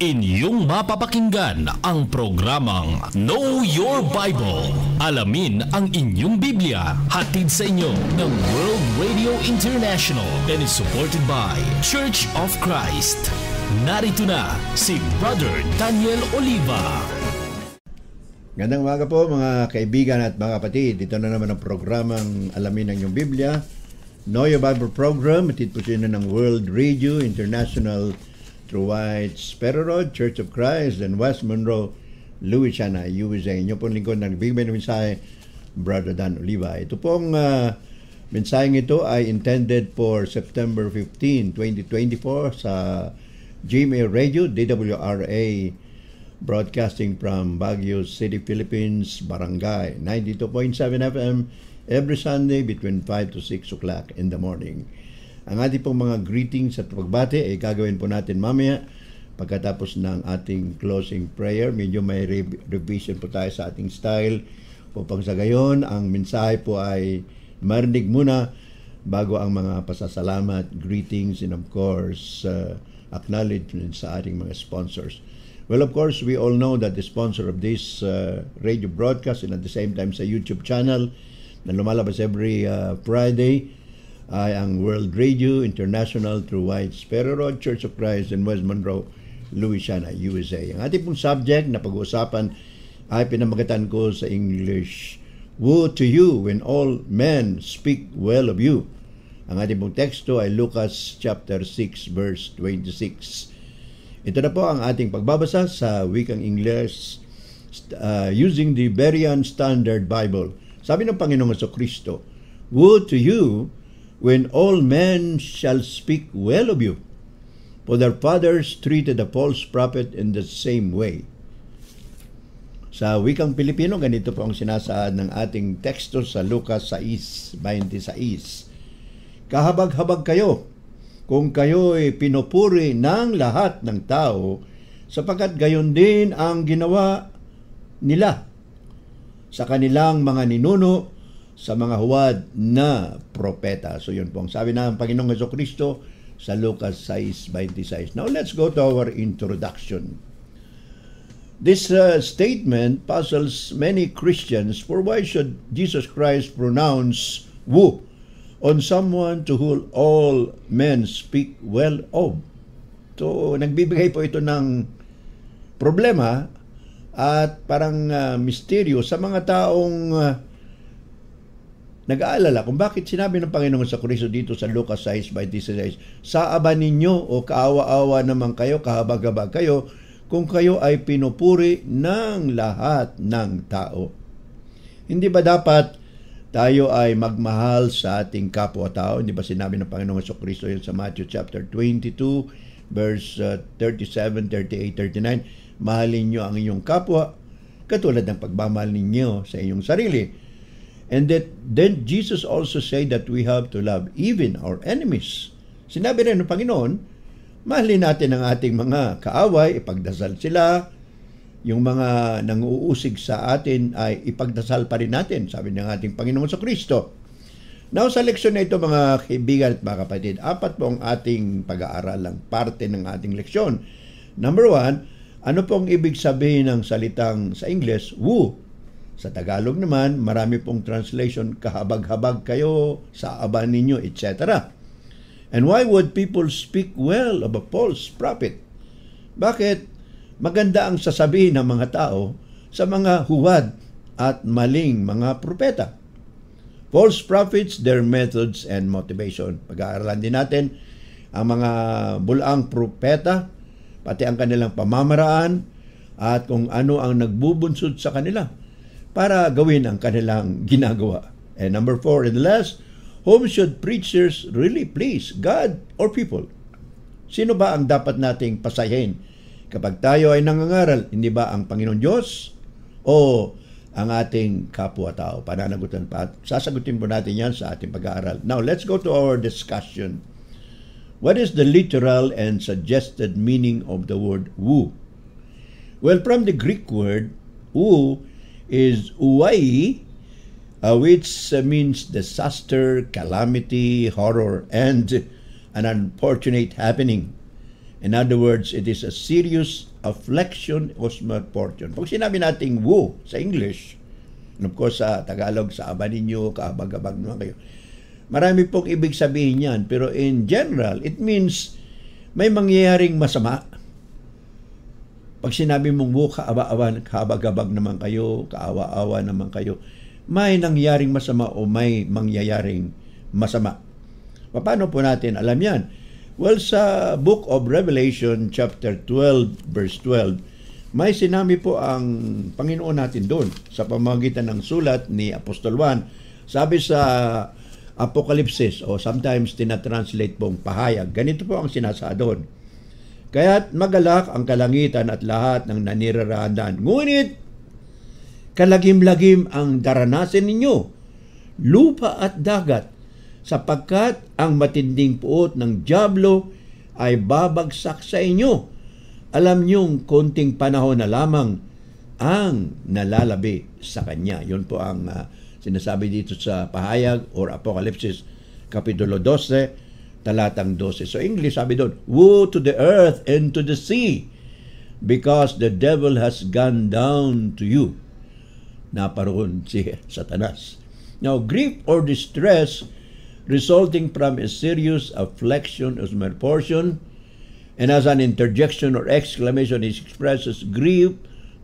Inyong mapapakinggan ang programang Know Your Bible. Alamin ang inyong Biblia. Hatid sa inyo ng World Radio International and is supported by Church of Christ. Narito na si Brother Daniel Oliva. Gandang umaga po mga kaibigan at mga kapatid. Dito na naman ang programang Alamin ang inyong Biblia. Know Your Bible program. Atid po sa inyo ng World Radio International Truwites, Pero Road, Church of Christ, and West Monroe, Louisiana, USA. Inyo pong lingkod ng nagbibigay ng mensahe, Brother Dan Oliva. Ito pong uh, mensaheng ito ay intended for September 15, 2024 sa GMA Radio, DWRA, broadcasting from Baguio City, Philippines, Barangay, 92.7 FM, every Sunday between 5 to 6 o'clock in the morning. Ang ating pong mga greetings at pagbate ay gagawin po natin mamaya pagkatapos ng ating closing prayer. Medyo may re- revision po tayo sa ating style. Upang sa gayon, ang mensahe po ay marinig muna bago ang mga pasasalamat, greetings, and of course, uh, acknowledgement sa ating mga sponsors. Well, of course, we all know that the sponsor of this uh, radio broadcast and at the same time sa YouTube channel na lumalabas every uh, Friday ay ang World Radio International through Whites, Pero Road, Church of Christ in West Monroe, Louisiana, USA. Ang ating pong subject na pag-uusapan ay pinamagatan ko sa English, Woe to you when all men speak well of you. Ang ating pong teksto ay Lucas chapter 6 verse 26. Ito na po ang ating pagbabasa sa wikang English ah, uh, using the Berean Standard Bible. Sabi ng Panginoong Kristo, Woe to you when all men shall speak well of you. For their fathers treated the false prophet in the same way. Sa wikang Pilipino, ganito po ang sinasaad ng ating teksto sa Lucas 6.26. Kahabag-habag kayo kung kayo'y pinupuri ng lahat ng tao sapagkat gayon din ang ginawa nila sa kanilang mga ninuno sa mga huwad na propeta. So yun po ang sabi ng Panginoong Heso Kristo sa Lucas 6.26. Now let's go to our introduction. This uh, statement puzzles many Christians for why should Jesus Christ pronounce woo on someone to whom all men speak well of? So, nagbibigay po ito ng problema at parang uh, misteryo sa mga taong uh, nag-aalala kung bakit sinabi ng Panginoon sa Kristo dito sa Lucas 6 by Saaba ninyo o kaawa-awa naman kayo, kahabag-habag kayo, kung kayo ay pinupuri ng lahat ng tao. Hindi ba dapat tayo ay magmahal sa ating kapwa-tao? Hindi ba sinabi ng Panginoon sa Kristo yun sa Matthew chapter 22, verse 37, 38, 39? Mahalin niyo ang inyong kapwa, katulad ng pagmamahal ninyo sa inyong sarili. And that then Jesus also said that we have to love even our enemies. Sinabi rin ng Panginoon, mahalin natin ang ating mga kaaway, ipagdasal sila, yung mga nang-uusig sa atin ay ipagdasal pa rin natin, sabi ng ating Panginoon sa Kristo. Now, sa leksyon na ito mga kaibigan at mga kapatid, apat po ang ating pag-aaral ang parte ng ating leksyon. Number one, ano pong ibig sabihin ng salitang sa English, woo, sa Tagalog naman, marami pong translation, kahabag-habag kayo, sa saaban ninyo, etc. And why would people speak well of a false prophet? Bakit? Maganda ang sasabihin ng mga tao sa mga huwad at maling mga propeta. False prophets, their methods and motivation. Pag-aaralan din natin ang mga bulang propeta, pati ang kanilang pamamaraan, at kung ano ang nagbubunsod sa kanila para gawin ang kanilang ginagawa. And number four and last, whom should preachers really please, God or people? Sino ba ang dapat nating pasahin kapag tayo ay nangangaral? Hindi ba ang Panginoon Diyos o ang ating kapwa-tao? Pananagutan pa. Sasagutin po natin yan sa ating pag-aaral. Now, let's go to our discussion. What is the literal and suggested meaning of the word woo? Well, from the Greek word woo, is Uwai, uh, which uh, means disaster, calamity, horror, and an unfortunate happening. In other words, it is a serious affliction or misfortune. Pag sinabi nating wo sa English, and of course sa Tagalog, sa aba ninyo, kaabag-abag naman kayo, marami pong ibig sabihin yan. Pero in general, it means may mangyayaring masama pag sinabi mong mo, kaaba-awa, kaabag naman kayo, kaawa-awa naman kayo, may nangyaring masama o may mangyayaring masama. Paano po natin alam yan? Well, sa Book of Revelation chapter 12 verse 12, may sinabi po ang Panginoon natin doon sa pamamagitan ng sulat ni Apostol Juan. Sabi sa Apokalipsis o sometimes tinatranslate pong pahayag. Ganito po ang sinasa doon. Kaya't magalak ang kalangitan at lahat ng naniraradan. Ngunit, kalagim-lagim ang daranasin ninyo, lupa at dagat, sapagkat ang matinding puot ng Diablo ay babagsak sa inyo. Alam niyong konting panahon na lamang ang nalalabi sa kanya. Yun po ang uh, sinasabi dito sa pahayag or Apokalipsis Kapitulo 12, talatang 12. So English sabi doon, Woe to the earth and to the sea, because the devil has gone down to you. Naparoon si Satanas. Now, grief or distress resulting from a serious affliction is malportion, and as an interjection or exclamation, it expresses grief,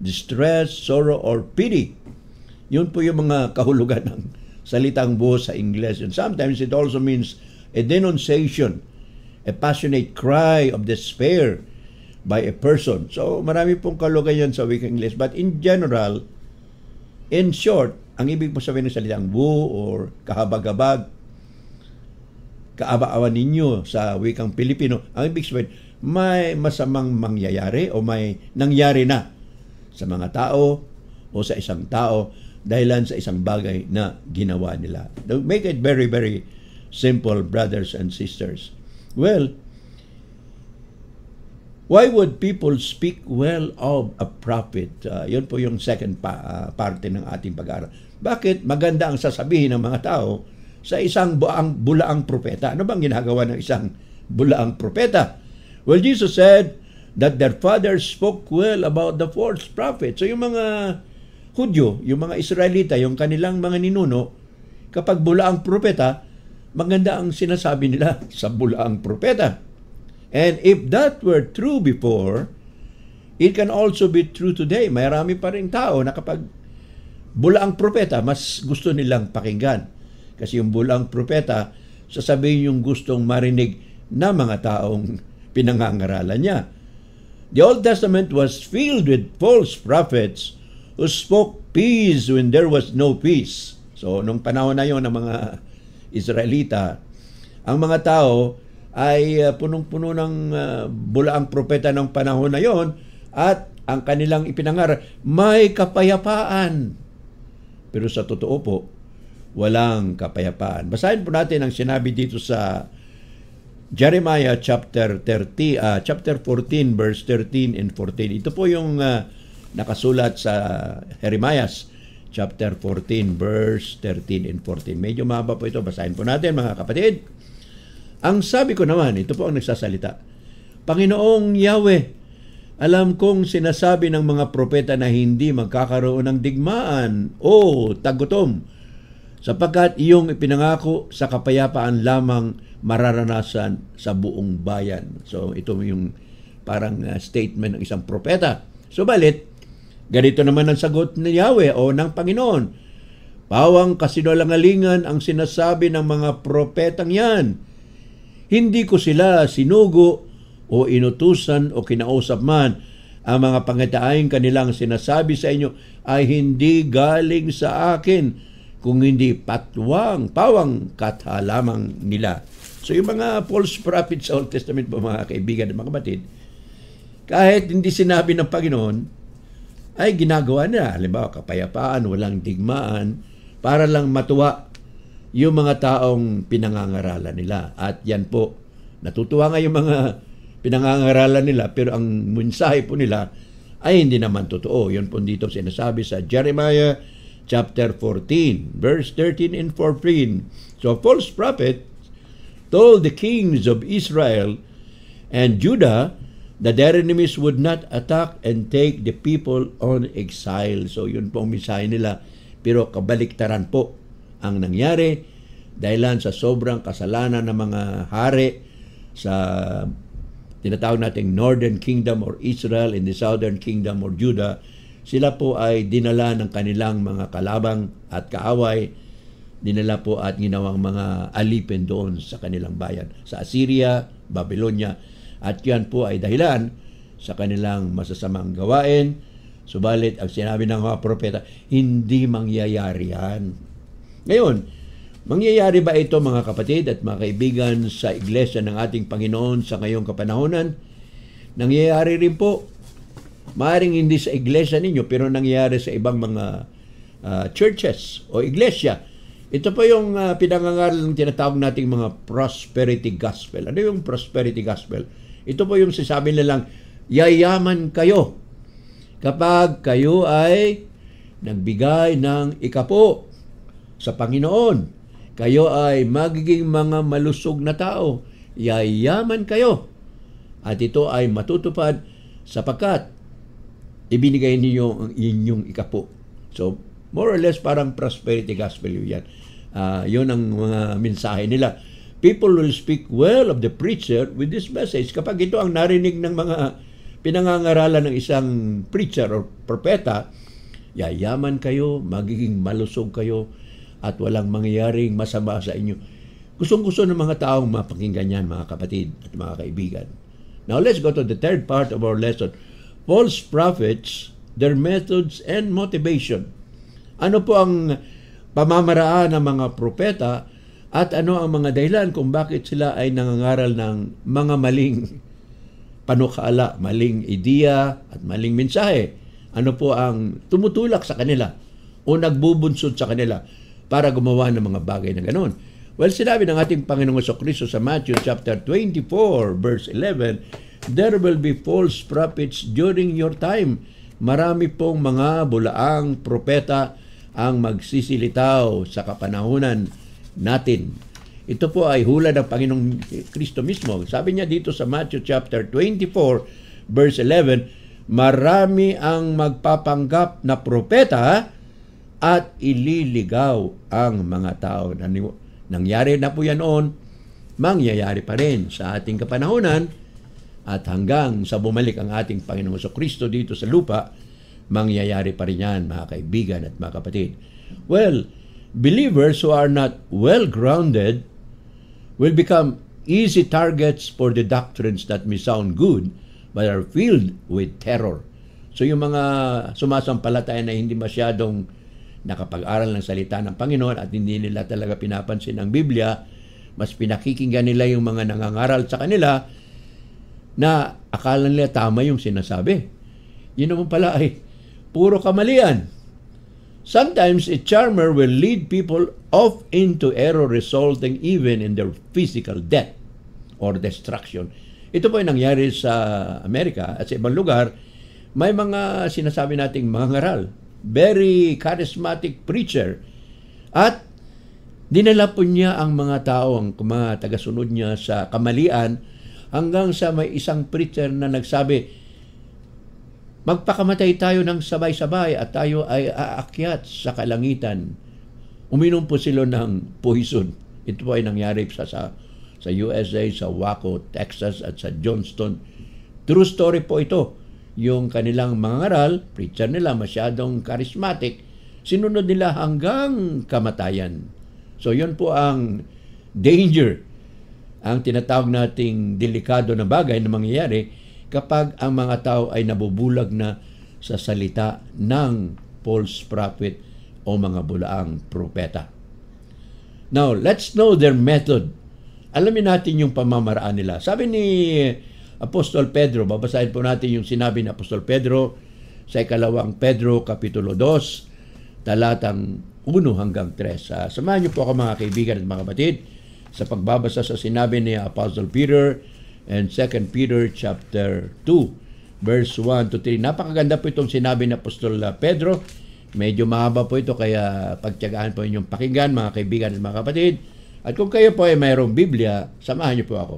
distress, sorrow, or pity. Yun po yung mga kahulugan ng salitang buo sa English. And sometimes it also means a denunciation, a passionate cry of despair by a person. So marami pong kalugayan sa wikang English. But in general, in short, ang ibig po sabihin ng salitang woo or kahabag-habag, kaaba-awan ninyo sa wikang Pilipino, ang ibig sabihin, may masamang mangyayari o may nangyari na sa mga tao o sa isang tao dahilan sa isang bagay na ginawa nila. make it very, very simple brothers and sisters. Well, why would people speak well of a prophet? Uh, yun po yung second pa, uh, parte ng ating pag-aaral. Bakit maganda ang sasabihin ng mga tao sa isang buang, bulaang propeta? Ano bang ginagawa ng isang bulaang propeta? Well, Jesus said that their father spoke well about the false prophet. So yung mga Hudyo, yung mga Israelita, yung kanilang mga ninuno, kapag bulaang propeta, maganda ang sinasabi nila sa bulaang propeta. And if that were true before, it can also be true today. Marami pa rin tao na kapag bulaang propeta, mas gusto nilang pakinggan. Kasi yung bulaang propeta, sasabihin yung gustong marinig na mga taong pinangangaralan niya. The Old Testament was filled with false prophets who spoke peace when there was no peace. So, nung panahon na yon ng mga Israelita, ang mga tao ay uh, punong-puno ng uh, bulaang propeta ng panahon na yon at ang kanilang ipinangar, may kapayapaan. Pero sa totoo po, walang kapayapaan. Basahin po natin ang sinabi dito sa Jeremiah chapter 30 uh, ah, chapter 14 verse 13 and 14. Ito po yung uh, nakasulat sa Jeremiah's chapter 14, verse 13 and 14. Medyo mahaba po ito. Basahin po natin mga kapatid. Ang sabi ko naman, ito po ang nagsasalita. Panginoong Yahweh, alam kong sinasabi ng mga propeta na hindi magkakaroon ng digmaan o tagutom sapagkat iyong ipinangako sa kapayapaan lamang mararanasan sa buong bayan. So ito yung parang uh, statement ng isang propeta. Subalit, so, Ganito naman ang sagot ni Yahweh o ng Panginoon. Pawang kasinwalangalingan ang sinasabi ng mga propetang yan. Hindi ko sila sinugo o inutusan o kinausap man. Ang mga pangitaing kanilang sinasabi sa inyo ay hindi galing sa akin, kung hindi patwang, pawang kathalamang nila. So yung mga false prophets sa Old Testament po mga kaibigan at mga kapatid, kahit hindi sinabi ng Panginoon, ay ginagawa na. Halimbawa, kapayapaan, walang digmaan, para lang matuwa yung mga taong pinangangaralan nila. At yan po, natutuwa nga yung mga pinangangaralan nila, pero ang mensahe po nila ay hindi naman totoo. Yun po dito sinasabi sa Jeremiah chapter 14, verse 13 and 14. So, false prophet told the kings of Israel and Judah that their enemies would not attack and take the people on exile. So yun po ang misahe nila. Pero kabaliktaran po ang nangyari dahilan sa sobrang kasalanan ng mga hari sa tinatawag nating Northern Kingdom or Israel and the Southern Kingdom or Judah, sila po ay dinala ng kanilang mga kalabang at kaaway, dinala po at ginawang mga alipin doon sa kanilang bayan, sa Assyria, Babylonia, at yan po ay dahilan sa kanilang masasamang gawain. Subalit, ang sinabi ng mga propeta, hindi mangyayari yan. Ngayon, mangyayari ba ito mga kapatid at mga kaibigan sa iglesia ng ating Panginoon sa ngayong kapanahonan? Nangyayari rin po. Maaring hindi sa iglesia ninyo, pero nangyayari sa ibang mga uh, churches o iglesia. Ito po yung uh, pinangangaral ng tinatawag nating mga prosperity gospel. Ano yung prosperity gospel? Ito po yung sasabi nilang, yayaman kayo kapag kayo ay nagbigay ng ikapo sa Panginoon. Kayo ay magiging mga malusog na tao. Yayaman kayo. At ito ay matutupad sapagkat ibinigay ninyo ang inyong ikapo. So, more or less parang prosperity gospel yan. Uh, yun ang mga mensahe nila people will speak well of the preacher with this message. Kapag ito ang narinig ng mga pinangangaralan ng isang preacher or propeta, yayaman kayo, magiging malusog kayo, at walang mangyayaring masama sa inyo. Gustong-gusto ng mga taong mapakinggan yan, mga kapatid at mga kaibigan. Now let's go to the third part of our lesson. False prophets, their methods and motivation. Ano po ang pamamaraan ng mga propeta at ano ang mga dahilan kung bakit sila ay nangangaral ng mga maling panukaala, maling ideya at maling mensahe. Ano po ang tumutulak sa kanila o nagbubunsod sa kanila para gumawa ng mga bagay na ganoon. Well, sinabi ng ating Panginoong sa Kristo sa Matthew chapter 24 verse 11, There will be false prophets during your time. Marami pong mga bulaang propeta ang magsisilitaw sa kapanahunan natin. Ito po ay hula ng Panginoong Kristo mismo. Sabi niya dito sa Matthew chapter 24 verse 11, marami ang magpapanggap na propeta at ililigaw ang mga tao. Nangyari na po yan noon, mangyayari pa rin sa ating kapanahonan at hanggang sa bumalik ang ating Panginoong so Kristo dito sa lupa, mangyayari pa rin yan mga kaibigan at mga kapatid. Well, believers who are not well grounded will become easy targets for the doctrines that may sound good but are filled with terror. So yung mga sumasampalataya na hindi masyadong nakapag-aral ng salita ng Panginoon at hindi nila talaga pinapansin ang Biblia, mas pinakikinggan nila yung mga nangangaral sa kanila na akala nila tama yung sinasabi. Yun naman pala ay puro kamalian. Sometimes a charmer will lead people off into error resulting even in their physical death or destruction. Ito po ay nangyari sa Amerika at sa ibang lugar. May mga sinasabi nating mga ngaral. Very charismatic preacher. At dinala po niya ang mga tao, ang mga tagasunod niya sa kamalian hanggang sa may isang preacher na nagsabi, Magpakamatay tayo ng sabay-sabay at tayo ay aakyat sa kalangitan. Uminom po sila ng poison. Ito po ay nangyari sa, sa, sa USA, sa Waco, Texas at sa Johnston. True story po ito. Yung kanilang mangaral, preacher nila masyadong charismatic, sinunod nila hanggang kamatayan. So yun po ang danger, ang tinatawag nating delikado na bagay na mangyayari kapag ang mga tao ay nabubulag na sa salita ng false prophet o mga bulaang propeta. Now, let's know their method. Alamin natin yung pamamaraan nila. Sabi ni Apostol Pedro, babasahin po natin yung sinabi ni Apostol Pedro sa ikalawang Pedro, Kapitulo 2, talatang 1 hanggang 3. Uh, ah, samahan niyo po ako mga kaibigan at mga kapatid sa pagbabasa sa sinabi ni Apostle Peter and 2 Peter chapter 2 verse 1 to 3. Napakaganda po itong sinabi ni Apostol uh, Pedro. Medyo mahaba po ito kaya pagtiyagaan po inyong pakinggan mga kaibigan at mga kapatid. At kung kayo po ay mayroong Biblia, samahan niyo po ako.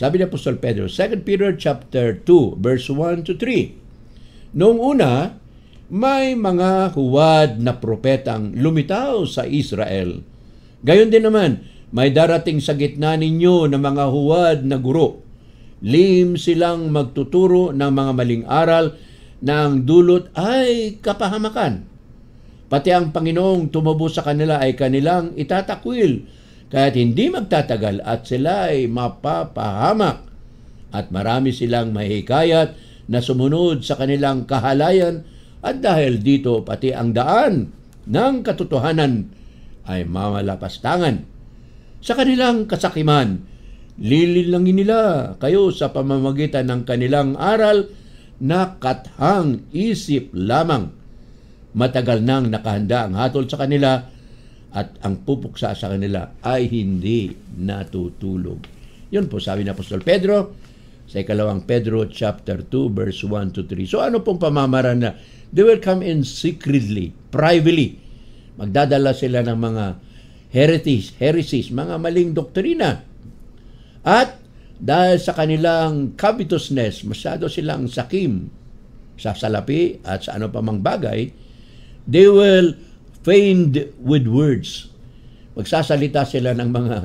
Sabi ni Apostol Pedro, 2 Peter chapter 2 verse 1 to 3. Noong una, may mga huwad na propetang lumitaw sa Israel. Gayon din naman, may darating sa gitna ninyo na mga huwad na guro. Lim silang magtuturo ng mga maling aral na ang dulot ay kapahamakan. Pati ang Panginoong tumubo sa kanila ay kanilang itatakwil, kaya't hindi magtatagal at sila ay mapapahamak. At marami silang mahikayat na sumunod sa kanilang kahalayan at dahil dito pati ang daan ng katotohanan ay mamalapastangan sa kanilang kasakiman. Lililangin nila kayo sa pamamagitan ng kanilang aral na kathang isip lamang. Matagal nang nakahanda ang hatol sa kanila at ang pupuksa sa kanila ay hindi natutulog. Yun po sabi ng Apostol Pedro sa ikalawang Pedro chapter 2 verse 1 to 3. So ano pong pamamaraan na they will come in secretly, privately. Magdadala sila ng mga heretics, heresies, mga maling doktrina. At dahil sa kanilang covetousness, masyado silang sakim sa salapi at sa ano pa mang bagay, they will feigned with words. Magsasalita sila ng mga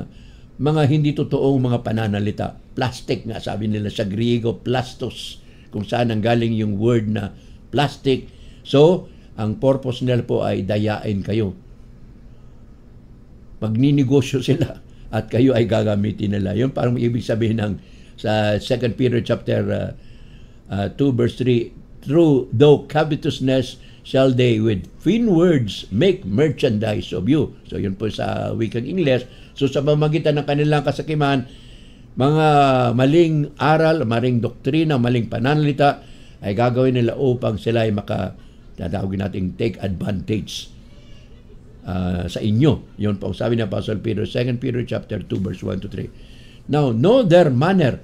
mga hindi totoong mga pananalita. Plastic nga sabi nila sa Griego, plastos, kung saan ang galing yung word na plastic. So, ang purpose nila po ay dayain kayo magninegosyo sila at kayo ay gagamitin nila. Yun parang ibig sabihin ng sa 2 Peter chapter uh, uh, 2 verse 3, through though covetousness shall they with fine words make merchandise of you. So yun po sa wikang Ingles. So sa pamagitan ng kanilang kasakiman, mga maling aral, maling doktrina, maling pananalita ay gagawin nila upang sila ay maka tatawagin nating take advantage uh, sa inyo. Yun po, sabi ni Apostle Peter, 2 Peter chapter 2, verse 1 to 3. Now, know their manner.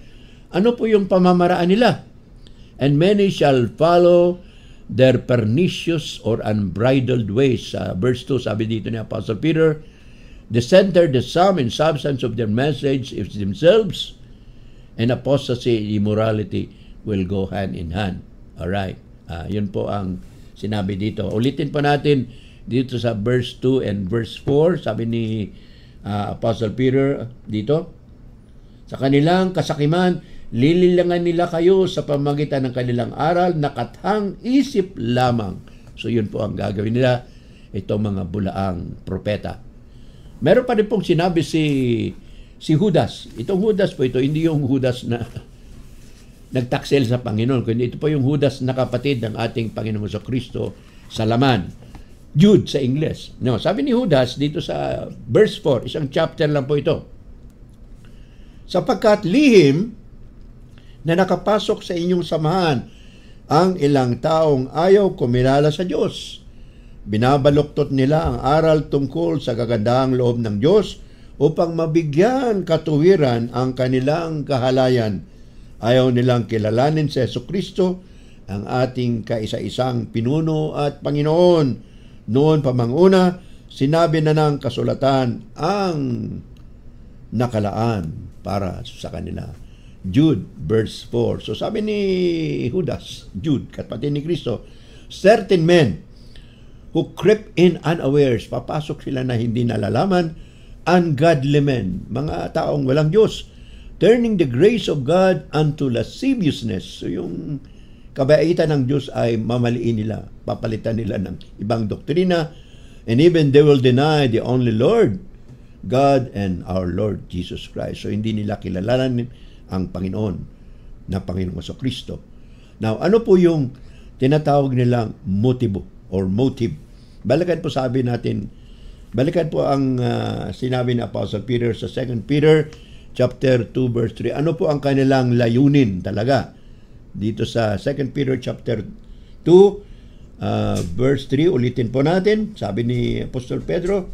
Ano po yung pamamaraan nila? And many shall follow their pernicious or unbridled ways. Uh, verse 2, sabi dito ni Apostle Peter, The center, the sum and substance of their message is themselves, and apostasy, and immorality will go hand in hand. All right. Uh, ah, yun po ang sinabi dito. Ulitin pa natin, dito sa verse 2 and verse 4, sabi ni uh, Apostle Peter dito, sa kanilang kasakiman, lililangan nila kayo sa pamagitan ng kanilang aral na kathang isip lamang. So yun po ang gagawin nila, itong mga bulaang propeta. Meron pa rin pong sinabi si si Judas. Itong Judas po ito, hindi yung Judas na nagtaksel sa Panginoon, kundi ito po yung Judas na kapatid ng ating Panginoon sa Kristo sa laman. Jude sa English. No, sabi ni Judas dito sa verse 4, isang chapter lang po ito. Sapagkat lihim na nakapasok sa inyong samahan ang ilang taong ayaw kumilala sa Diyos. Binabaluktot nila ang aral tungkol sa kagandaang loob ng Diyos upang mabigyan katuwiran ang kanilang kahalayan. Ayaw nilang kilalanin sa Yeso Kristo, ang ating kaisa-isang pinuno at Panginoon noon pamanguna, sinabi na ng kasulatan ang nakalaan para sa kanila. Jude verse 4. So sabi ni Judas, Jude, kapatid ni Kristo, certain men who creep in unawares, papasok sila na hindi nalalaman, ungodly men, mga taong walang Diyos, turning the grace of God unto lasciviousness. So yung kabaitan ng Diyos ay mamaliin nila, papalitan nila ng ibang doktrina, and even they will deny the only Lord, God and our Lord Jesus Christ. So hindi nila kilalanin ang Panginoon na Panginoong sa Kristo. Now, ano po yung tinatawag nilang motibo or motive? Balikan po sabi natin, balikan po ang uh, sinabi ni Apostle Peter sa 2 Peter chapter 2 verse 3. Ano po ang kanilang layunin talaga? dito sa 2 Peter chapter 2 uh, ah, verse 3 ulitin po natin sabi ni Apostol Pedro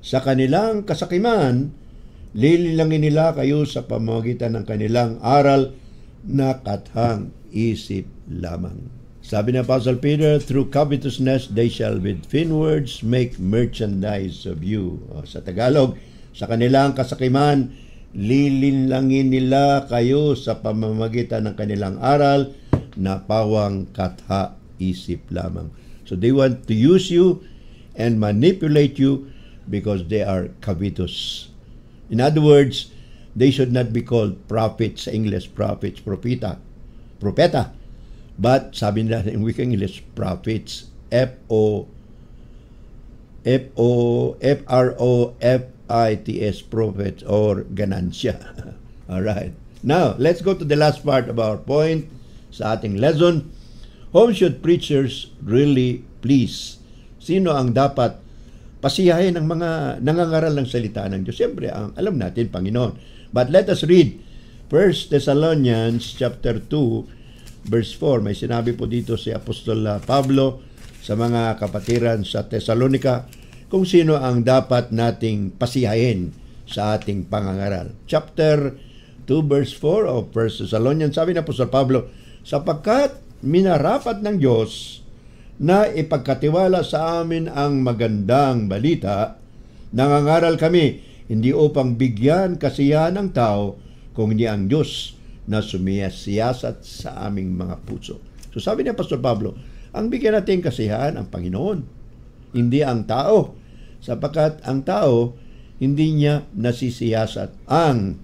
sa kanilang kasakiman lililangin nila kayo sa pamamagitan ng kanilang aral na kathang isip lamang sabi ni Apostle Peter through covetousness they shall with vain words make merchandise of you o, sa Tagalog sa kanilang kasakiman lilinlangin nila kayo sa pamamagitan ng kanilang aral na pawang katha isip lamang. So they want to use you and manipulate you because they are covetous. In other words, they should not be called prophets, English prophets, propita, propeta. But sabi nila in wikang English, prophets, F-O, F-O, F-R-O, F ITS profits or ganansya. All right. Now, let's go to the last part of our point sa ating lesson. Whom should preachers really please? Sino ang dapat pasiyahin ng mga nangangaral ng salita ng Diyos? Siyempre, ang alam natin, Panginoon. But let us read 1 Thessalonians chapter 2, verse 4. May sinabi po dito si Apostol ah, Pablo sa mga kapatiran sa Thessalonica kung sino ang dapat nating pasihain sa ating pangangaral. Chapter 2 verse 4 of 1 Thessalonians, sabi na po sa Pablo, sapagkat minarapat ng Diyos na ipagkatiwala sa amin ang magandang balita, nangangaral kami hindi upang bigyan kasiyahan ng tao kung hindi ang Diyos na sumiyasiyasat sa aming mga puso. So sabi ni Pastor Pablo, ang bigyan natin kasiyahan ang Panginoon, hindi ang tao sapagkat ang tao hindi niya nasisiyasat ang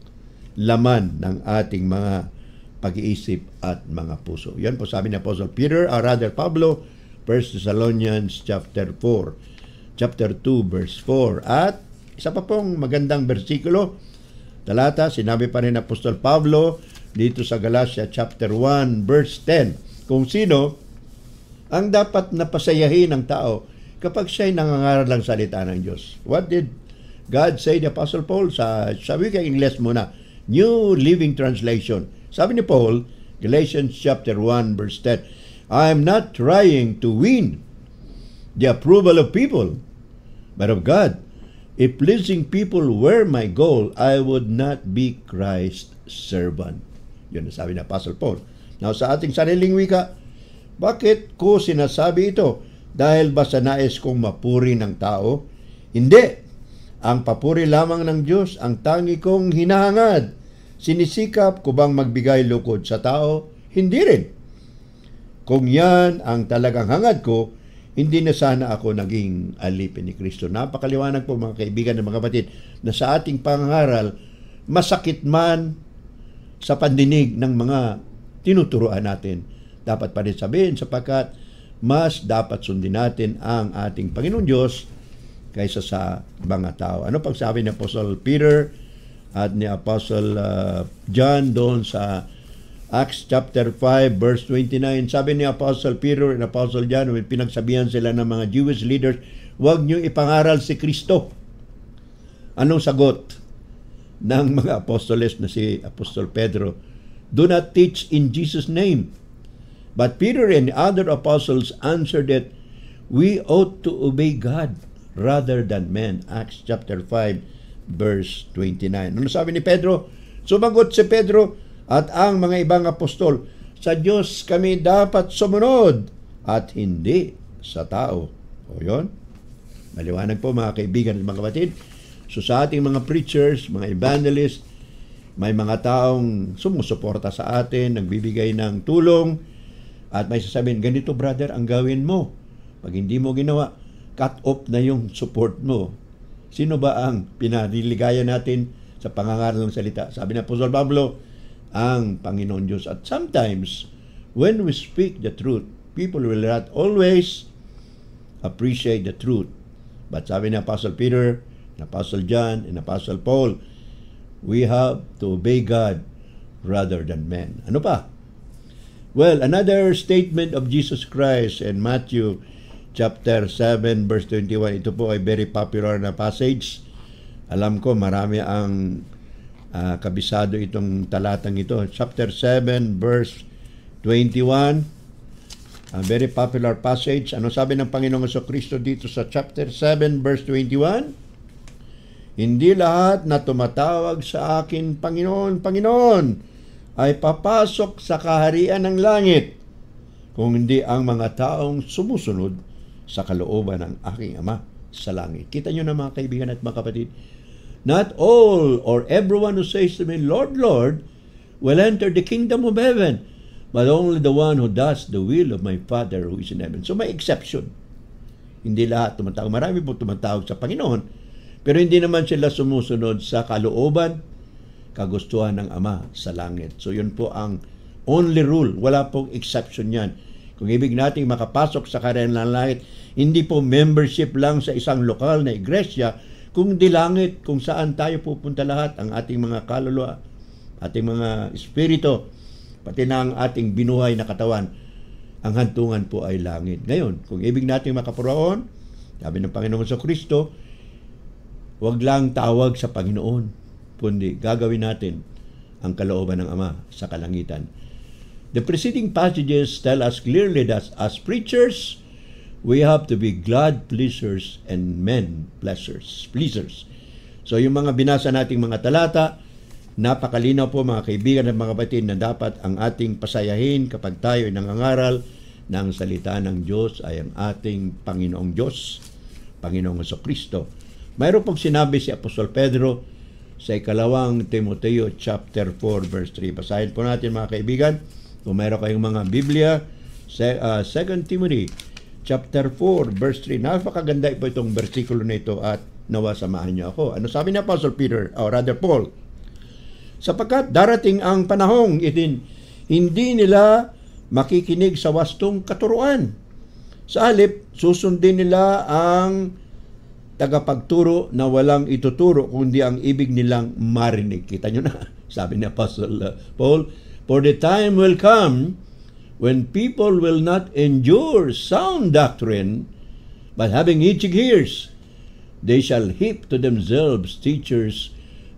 laman ng ating mga pag-iisip at mga puso. Yan po sabi ni Apostle Peter, or rather Pablo, 1 Thessalonians chapter 4, chapter 2 verse 4. At isa pa pong magandang bersikulo, talata, sinabi pa rin Apostol Pablo dito sa Galatia chapter 1 verse 10, kung sino ang dapat napasayahin ng tao kapag siya'y nangangaral ng salita ng Diyos. What did God say the Apostle Paul? Sa, sabi kay English muna, New Living Translation. Sabi ni Paul, Galatians chapter 1 verse 10, I am not trying to win the approval of people, but of God. If pleasing people were my goal, I would not be Christ's servant. Yun ang sabi ni Apostle Paul. Now, sa ating sariling wika, bakit ko sinasabi ito? dahil ba sa nais kong mapuri ng tao? Hindi. Ang papuri lamang ng Diyos ang tangi kong hinahangad. Sinisikap ko bang magbigay lukod sa tao? Hindi rin. Kung yan ang talagang hangad ko, hindi na sana ako naging alipin ni Kristo. Napakaliwanag po mga kaibigan ng mga kapatid na sa ating pangaral, masakit man sa pandinig ng mga tinuturuan natin. Dapat pa rin sabihin sapagkat mas dapat sundin natin ang ating Panginoon Diyos kaysa sa mga tao. Ano pagsabi ni Apostle Peter at ni Apostle uh, John doon sa Acts chapter 5 verse 29 sabi ni Apostle Peter and Apostle John when pinagsabihan sila ng mga Jewish leaders huwag niyo ipangaral si Kristo anong sagot ng mga apostoles na si Apostle Pedro do not teach in Jesus name But Peter and the other apostles answered it, We ought to obey God rather than men. Acts chapter 5, verse 29. Ano sabi ni Pedro? Sumagot si Pedro at ang mga ibang apostol, Sa Diyos kami dapat sumunod at hindi sa tao. O yun? Maliwanag po mga kaibigan at mga kapatid. So sa ating mga preachers, mga evangelists, may mga taong sumusuporta sa atin, nagbibigay ng tulong, at may sasabihin, ganito brother ang gawin mo. Pag hindi mo ginawa, cut off na yung support mo. Sino ba ang pinaliligaya natin sa pangangaral ng salita? Sabi na Apostle Pablo, ang Panginoon Diyos. At sometimes, when we speak the truth, people will not always appreciate the truth. But sabi ni Apostle Peter, na Apostle John, and Apostle Paul, we have to obey God rather than men. Ano pa? Well, another statement of Jesus Christ in Matthew chapter 7 verse 21. Ito po ay very popular na passage. Alam ko marami ang uh, kabisado itong talatang ito. Chapter 7 verse 21. A very popular passage. Ano sabi ng Panginoong Heso Kristo dito sa chapter 7 verse 21? Hindi lahat na tumatawag sa akin, Panginoon, Panginoon, ay papasok sa kaharian ng langit, kung hindi ang mga taong sumusunod sa kalooban ng aking Ama sa langit. Kita nyo na mga kaibigan at mga kapatid, Not all or everyone who says to me, Lord, Lord, will enter the kingdom of heaven, but only the one who does the will of my Father who is in heaven. So may exception. Hindi lahat tumatawag. Marami po tumatawag sa Panginoon, pero hindi naman sila sumusunod sa kalooban kagustuhan ng Ama sa langit. So yun po ang only rule. Wala pong exception yan. Kung ibig nating makapasok sa karen kanilang langit, hindi po membership lang sa isang lokal na kung di langit kung saan tayo pupunta lahat, ang ating mga kaluluwa, ating mga espirito, pati na ang ating binuhay na katawan, ang hantungan po ay langit. Ngayon, kung ibig natin makaparoon, sabi ng Panginoon sa Kristo, wag lang tawag sa Panginoon kundi gagawin natin ang kalooban ng Ama sa kalangitan. The preceding passages tell us clearly that as preachers, we have to be glad pleasers and men pleasers. pleasers. So yung mga binasa nating mga talata, napakalinaw po mga kaibigan at mga kapatid na dapat ang ating pasayahin kapag tayo ay nangangaral na ang salita ng Diyos ay ang ating Panginoong Diyos, Panginoong Kristo. Mayroon pong sinabi si Apostol Pedro, sa ikalawang Timoteo chapter 4 verse 3. Basahin po natin mga kaibigan. Kung meron kayong mga Biblia, sa, uh, 2 Timothy chapter 4 verse 3. Napakaganda po itong bersikulo nito at nawa samahan niyo ako. Ano sabi ni Apostle Peter or rather Paul? Sapagkat darating ang panahong itin hindi nila makikinig sa wastong katuruan. Sa alip, susundin nila ang tagapagturo na walang ituturo kundi ang ibig nilang marinig. Kita nyo na, sabi ni Apostle uh, Paul, For the time will come when people will not endure sound doctrine, but having itching ears, they shall heap to themselves teachers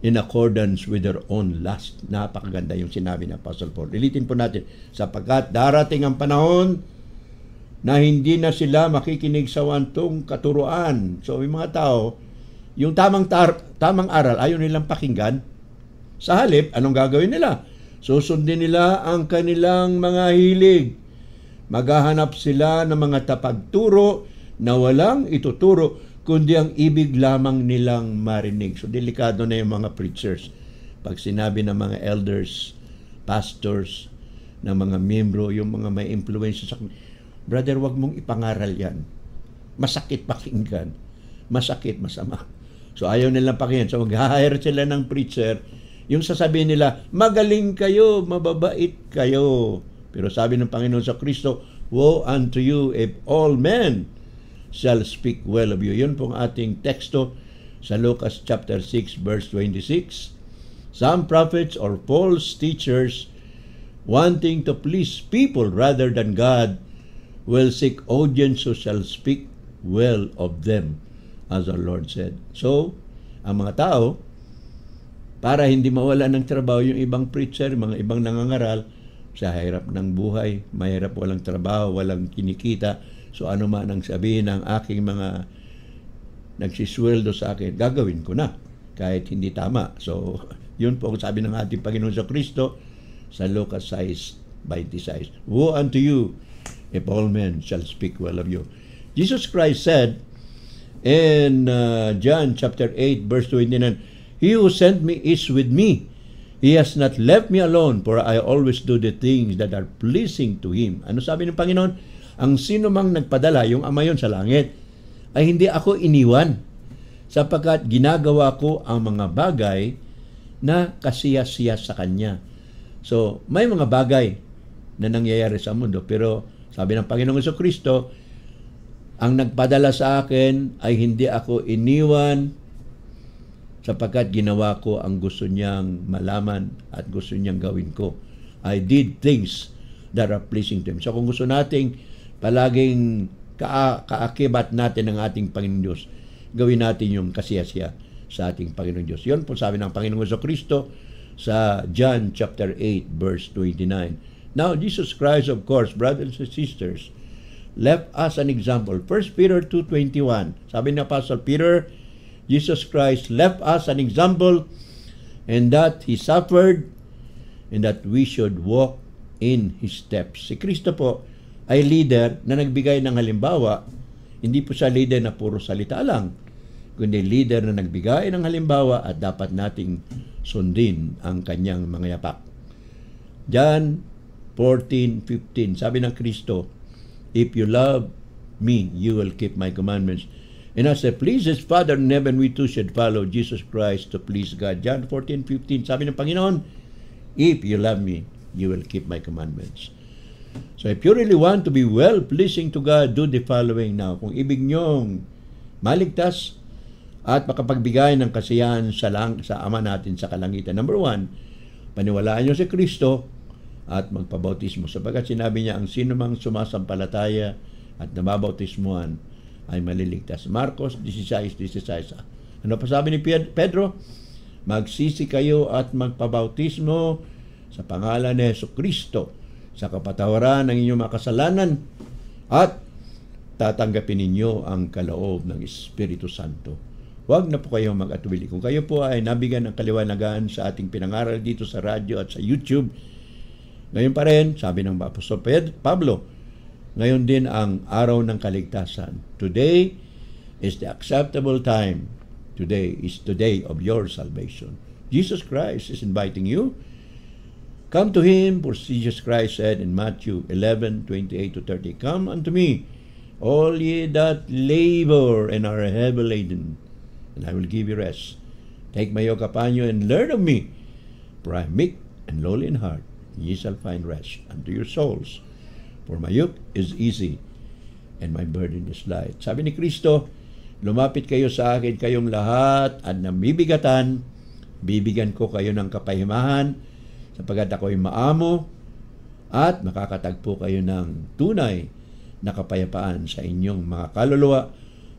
in accordance with their own lust. Napakaganda yung sinabi ng Apostle Paul. Ilitin po natin, sapagkat darating ang panahon na hindi na sila makikinig sa wantong katuruan. So yung mga tao, yung tamang tar- tamang aral ayaw nilang pakinggan. Sa halip, anong gagawin nila? Susundin nila ang kanilang mga hilig. Maghahanap sila ng mga tapagturo na walang ituturo kundi ang ibig lamang nilang marinig. So delikado na yung mga preachers. Pag sinabi ng mga elders, pastors, ng mga miyembro, yung mga may impluensya sa kanila, Brother, wag mong ipangaral yan. Masakit pakinggan. Masakit, masama. So ayaw nilang pakinggan. So mag-hire sila ng preacher. Yung sasabihin nila, magaling kayo, mababait kayo. Pero sabi ng Panginoon sa Kristo, Woe unto you if all men shall speak well of you. Yun pong ating teksto sa Lucas chapter 6 verse 26. Some prophets or false teachers wanting to please people rather than God will seek audience who shall speak well of them, as our Lord said. So, ang mga tao, para hindi mawala ng trabaho yung ibang preacher, mga ibang nangangaral, sa hirap ng buhay, mahirap walang trabaho, walang kinikita, so ano man ang sabihin ng aking mga nagsisweldo sa akin, gagawin ko na, kahit hindi tama. So, yun po ang sabi ng ating Panginoon sa Kristo sa Lucas 6, 26. Woe unto you, if all men shall speak well of you. Jesus Christ said in uh, John chapter 8 verse 29, He who sent me is with me. He has not left me alone for I always do the things that are pleasing to Him. Ano sabi ng Panginoon? Ang sino mang nagpadala, yung ama yon sa langit, ay hindi ako iniwan sapagkat ginagawa ko ang mga bagay na kasiya-siya sa Kanya. So, may mga bagay na nangyayari sa mundo pero sabi ng Panginoong Iso Kristo, ang nagpadala sa akin ay hindi ako iniwan sapagkat ginawa ko ang gusto niyang malaman at gusto niyang gawin ko. I did things that are pleasing to Him. So kung gusto nating palaging ka kaakibat natin ang ating Panginoon Diyos, gawin natin yung kasiyasya sa ating Panginoon Diyos. Yun po sabi ng Panginoong Kristo sa John chapter 8 verse 29. Now, Jesus Christ, of course, brothers and sisters, left us an example. 1 Peter 2.21, sabi ni Apostle Peter, Jesus Christ left us an example and that He suffered and that we should walk in His steps. Si Kristo po ay leader na nagbigay ng halimbawa, hindi po siya leader na puro salita lang, kundi leader na nagbigay ng halimbawa at dapat nating sundin ang kanyang mga yapak. Diyan, 14:15. Sabi ng Kristo, If you love me, you will keep my commandments. And as the pleases Father in heaven, we too should follow Jesus Christ to please God. John 14:15. Sabi ng Panginoon, If you love me, you will keep my commandments. So if you really want to be well-pleasing to God, do the following now. Kung ibig nyong maligtas at makapagbigay ng kasiyahan sa, lang, sa Ama natin sa kalangitan. Number one, paniwalaan nyo si Kristo at magpabautismo sapagkat sinabi niya ang sinumang sumasampalataya at nababautismuhan ay maliligtas. Marcos 16:16. 16. Ano pa sabi ni Pedro? Magsisi kayo at magpabautismo sa pangalan ni Heso Kristo sa kapatawaran ng inyong mga kasalanan at tatanggapin ninyo ang kaloob ng Espiritu Santo. Huwag na po kayong mag-atubili. Kung kayo po ay nabigyan ng kaliwanagan sa ating pinangaral dito sa radyo at sa YouTube, ngayon pa rin, sabi ng Apostol Pablo, ngayon din ang araw ng kaligtasan. Today is the acceptable time. Today is the day of your salvation. Jesus Christ is inviting you. Come to him, for Jesus Christ said in Matthew 11, 28 to 30, Come unto me, all ye that labor and are heavy laden, and I will give you rest. Take my yoke upon you and learn of me, for I am meek and lowly in heart, ye shall find rest unto your souls. For my yoke is easy, and my burden is light. Sabi ni Kristo, lumapit kayo sa akin kayong lahat at namibigatan, bibigyan ko kayo ng kapahimahan, sapagat ako'y maamo, at makakatagpo kayo ng tunay na kapayapaan sa inyong mga kaluluwa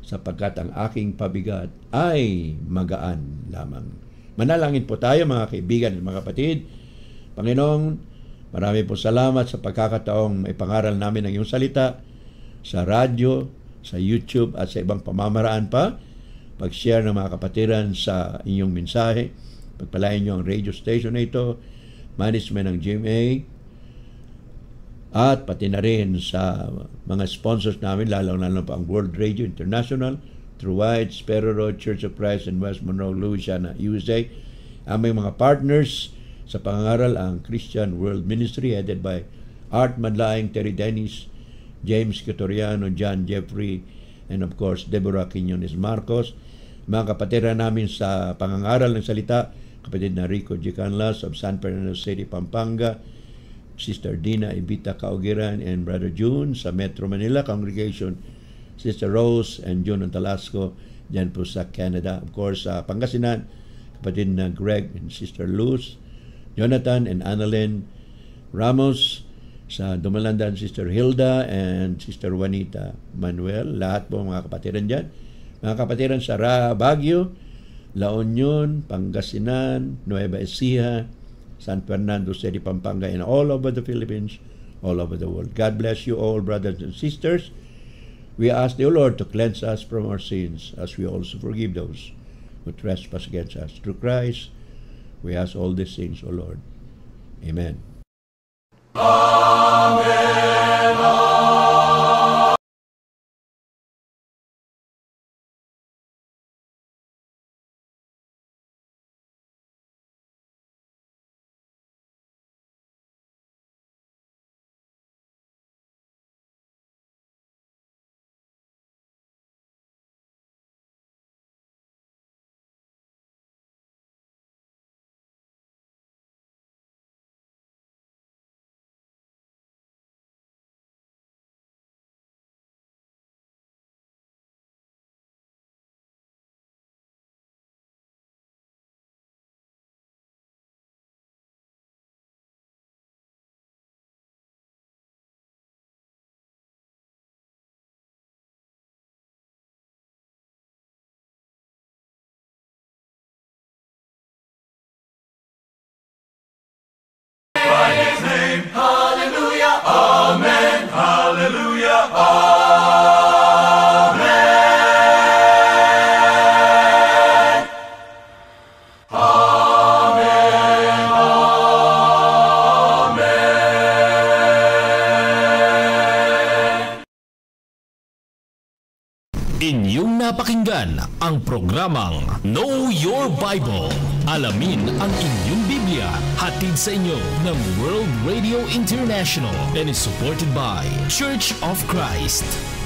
sapagkat ang aking pabigat ay magaan lamang. Manalangin po tayo mga kaibigan at mga kapatid Panginoon, marami po salamat sa pagkakataong ipangaral namin ang iyong salita sa radyo, sa YouTube at sa ibang pamamaraan pa. Pag-share ng mga kapatiran sa inyong mensahe. Pagpalain niyo ang radio station na ito, management ng GMA, at pati na rin sa mga sponsors namin, lalo na lang pa ang World Radio International, True White, Sparrow Road, Church of Christ in West Monroe, Louisiana, USA. Aming mga partners, sa pangaral ang Christian World Ministry headed by Art Manlaing, Terry Dennis, James Catoriano, John Jeffrey, and of course, Deborah Quinones Marcos. Mga kapatera namin sa pangangaral ng salita, kapatid na Rico Gicanlas of San Fernando City, Pampanga, Sister Dina Ibita Kaugiran and Brother June sa Metro Manila Congregation, Sister Rose and June Antalasco dyan po sa Canada. Of course, sa Pangasinan, kapatid na Greg and Sister Luz, Jonathan and Annalyn Ramos, sa Dumalandan, Sister Hilda and Sister Juanita Manuel. Lahat po mga kapatiran dyan. Mga kapatiran sa Baguio, La Union, Pangasinan, Nueva Ecija, San Fernando City, Pampanga, and all over the Philippines, all over the world. God bless you all, brothers and sisters. We ask the Lord to cleanse us from our sins as we also forgive those who trespass against us. Through Christ, We ask all these things, O Lord. Amen. Amen. programang Know Your Bible. Alamin ang inyong Biblia. Hatid sa inyo ng World Radio International and is supported by Church of Christ.